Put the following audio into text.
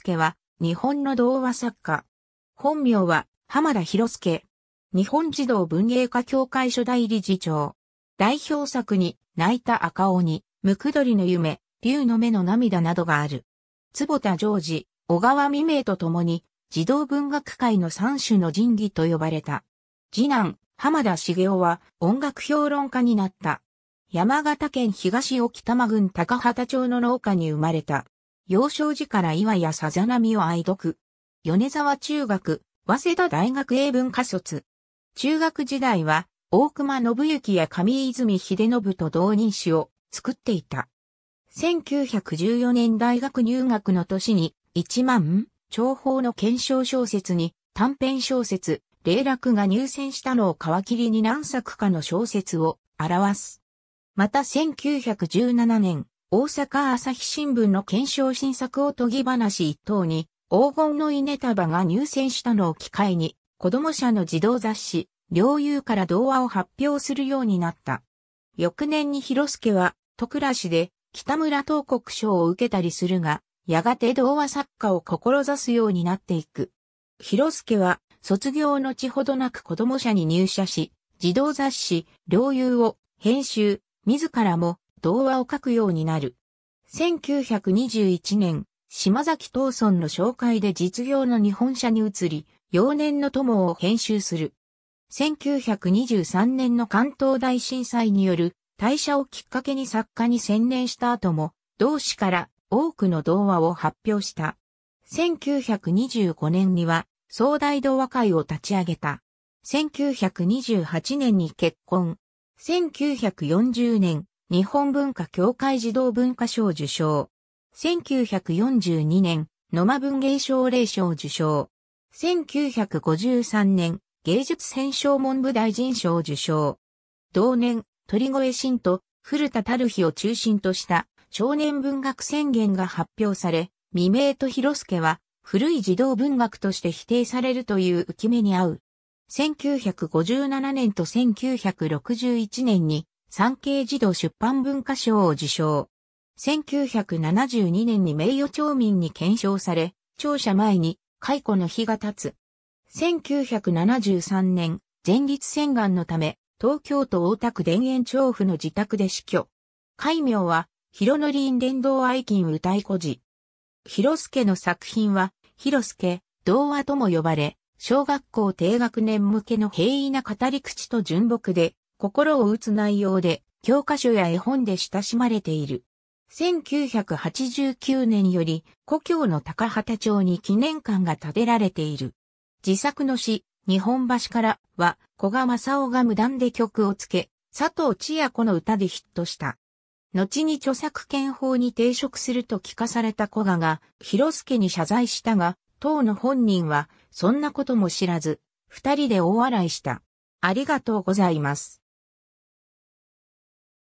介は、日本の童話作家。本名は、浜田博介。日本児童文芸家協会初代理事長。代表作に、泣いた赤鬼、ムクドリの夢、竜の目の涙などがある。坪田常治、小川未明と共に、児童文学界の三種の神器と呼ばれた。次男、浜田茂雄は音楽評論家になった。山形県東沖玉郡高畑町の農家に生まれた。幼少時から岩やさざ波を愛読。米沢中学、早稲田大学英文科卒。中学時代は、大熊信之や上泉秀信と同人誌を作っていた。1914年大学入学の年に、一万、長方の検証小説に、短編小説、霊楽が入選したのを皮切りに何作かの小説を表す。また1917年、大阪朝日新聞の検証新作おとぎ話一等に、黄金の稲束が入選したのを機会に、子供社の児童雑誌、両友から童話を発表するようになった。翌年に広助は、戸倉市で、北村東国賞を受けたりするが、やがて童話作家を志すようになっていく。広助は、卒業のちほどなく子供社に入社し、児童雑誌、両友を編集、自らも童話を書くようになる。1921年、島崎東村の紹介で実業の日本社に移り、幼年の友を編集する。1923年の関東大震災による退社をきっかけに作家に専念した後も、同志から多くの童話を発表した。1925年には、壮大童話会を立ち上げた。1928年に結婚。1940年、日本文化協会児童文化賞受賞。1942年、野間文芸奨励賞受賞。1953年、芸術戦勝文部大臣賞受賞。同年、鳥越新と古田たる日を中心とした少年文学宣言が発表され、未明と広助は古い児童文学として否定されるという浮き目に合う。1957年と1961年に産経児童出版文化賞を受賞。1972年に名誉町民に検証され、庁舎前に解雇の日が経つ。1973年、前立腺癌のため、東京都大田区田園調布の自宅で死去。戒名は、広リン伝道愛金歌い孤児。広助の作品は、広助、童話とも呼ばれ、小学校低学年向けの平易な語り口と純朴で、心を打つ内容で、教科書や絵本で親しまれている。1989年より、故郷の高畑町に記念館が建てられている。自作の詩、日本橋からは、古賀正夫が無断で曲をつけ、佐藤千夜子の歌でヒットした。後に著作権法に抵触すると聞かされた古賀が、広助に謝罪したが、当の本人は、そんなことも知らず、二人で大笑いした。ありがとうございます。